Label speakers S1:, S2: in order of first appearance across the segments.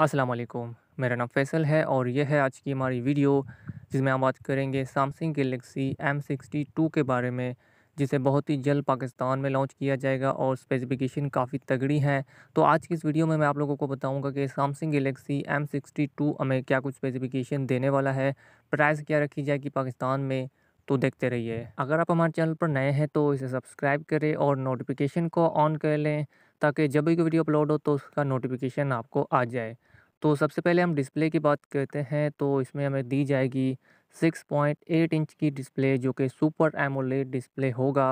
S1: अस्सलाम वालेकुम मेरा नाम फैसल है और यह है आज की हमारी वीडियो जिसमें हम बात करेंगे Samsung Galaxy M sixty two के बारे में जिसे बहुत ही जल्द पाकिस्तान में लॉन्च किया जाएगा और स्पेसिफिकेशन काफ़ी तगड़ी हैं तो आज की इस वीडियो में मैं आप लोगों को बताऊंगा कि Samsung Galaxy M sixty two हमें क्या कुछ स्पेसिफिकेशन देने वाला है प्राइस क्या रखी जाएगी पाकिस्तान में तो देखते रहिए अगर आप हमारे चैनल पर नए हैं तो इसे सब्सक्राइब करें और नोटिफिकेशन को ऑन कर लें ताकि जब भी कोई वीडियो अपलोड हो तो उसका नोटिफिकेशन आपको आ जाए तो सबसे पहले हम डिस्प्ले की बात करते हैं तो इसमें हमें दी जाएगी 6.8 इंच की डिस्प्ले जो कि सुपर एमोलेड डिस्प्ले होगा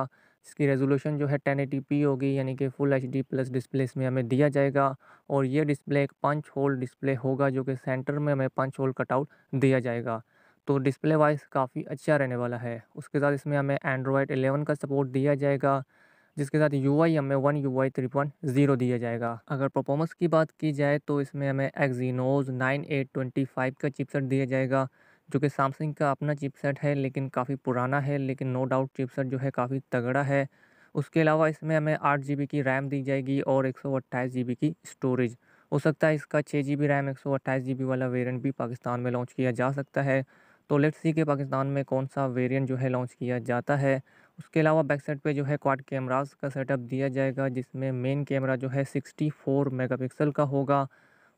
S1: इसकी रेजोल्यूशन जो है टेन होगी यानी कि full H D plus display इसमें हमें दिया जाएगा और ये डिस्प्ले एक पंच होल डिस्प्ले होगा जो कि सेंटर में हमें पंच होल कटआउट दिया जाएगा तो डिस्प्ले वाइज काफ़ी अच्छा रहने वाला है उसके साथ इसमें हमें एंड्रॉयड 11 का सपोर्ट दिया जाएगा जिसके साथ यू आई हमें one U I three point zero दिया जाएगा अगर परफॉर्मेंस की बात की जाए तो इसमें हमें Exynos nine eight twenty five का चिपसेट दिया जाएगा जो कि सैमसंग का अपना चिपसेट है लेकिन काफ़ी पुराना है लेकिन नो डाउट चिपसेट जो है काफ़ी तगड़ा है उसके अलावा इसमें हमें आठ जी की रैम दी जाएगी और एक सौ की स्टोरेज हो सकता है इसका छः जी बी रैम एक सौ अट्ठाईस जी बी वाला वेरियंट भी पाकिस्तान में लॉन्च किया जा सकता है तो लेट्स सी के पाकिस्तान में कौन सा वेरिएंट जो है लॉन्च किया जाता है उसके अलावा बैक साइड पे जो है क्वाड कैमराज का सेटअप दिया जाएगा जिसमें मेन कैमरा जो है 64 मेगापिक्सल का होगा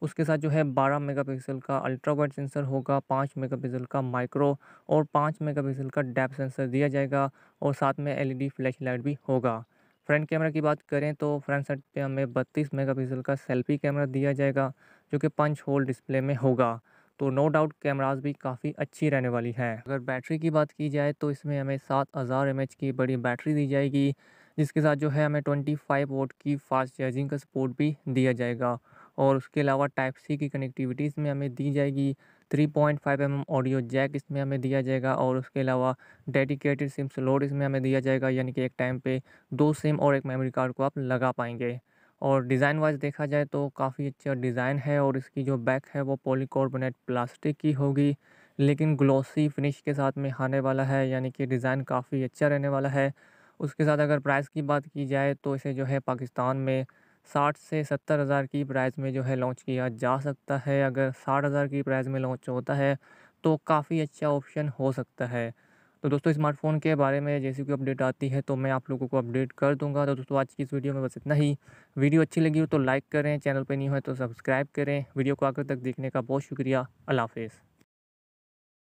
S1: उसके साथ जो है 12 मेगापिक्सल का अल्ट्रा वाइड सेंसर होगा 5 मेगापिक्सल का माइक्रो और 5 मेगापिक्सल का डेप सेंसर दिया जाएगा और साथ में एलईडी फ्लैश लाइट भी होगा फ्रंट कैमरा की बात करें तो फ्रंट साइड पर हमें बत्तीस मेगा का सेल्फी कैमरा दिया जाएगा जो कि पंच होल डिस्प्ले में होगा तो नो डाउट कैमराज भी काफ़ी अच्छी रहने वाली है अगर बैटरी की बात की जाए तो इसमें हमें सात हज़ार एम की बड़ी बैटरी दी जाएगी जिसके साथ जो है हमें ट्वेंटी फाइव वोट की फास्ट चार्जिंग का सपोर्ट भी दिया जाएगा और उसके अलावा टाइप सी की कनेक्टिविटी इसमें हमें दी जाएगी 3.5 पॉइंट mm ऑडियो जैक इसमें हमें दिया जाएगा और उसके अलावा डेडिकेटेड सिम स्लोड इसमें हमें दिया जाएगा यानी कि एक टाइम पे दो सिम और एक मेमोरी कार्ड को आप लगा पाएंगे और डिज़ाइन वाइज देखा जाए तो काफ़ी अच्छा डिज़ाइन है और इसकी जो बैक है वो पॉलीकार्बोनेट प्लास्टिक की होगी लेकिन ग्लॉसी फिनिश के साथ में आने वाला है यानी कि डिज़ाइन काफ़ी अच्छा रहने वाला है उसके साथ अगर प्राइस की बात की जाए तो इसे जो है पाकिस्तान में साठ से सत्तर हज़ार की प्राइस में जो है लॉन्च किया जा सकता है अगर साठ हज़ार की प्राइस में लॉन्च होता है तो काफ़ी अच्छा ऑप्शन हो सकता है तो दोस्तों स्मार्टफ़ोन के बारे में जैसे कोई अपडेट आती है तो मैं आप लोगों को अपडेट कर दूंगा तो दोस्तों आज की इस वीडियो में बस इतना ही वीडियो अच्छी लगी हो तो लाइक करें चैनल पर नहीं हो तो सब्सक्राइब करें वीडियो को आखिर तक देखने का बहुत शुक्रिया अल्लाह हाफिज़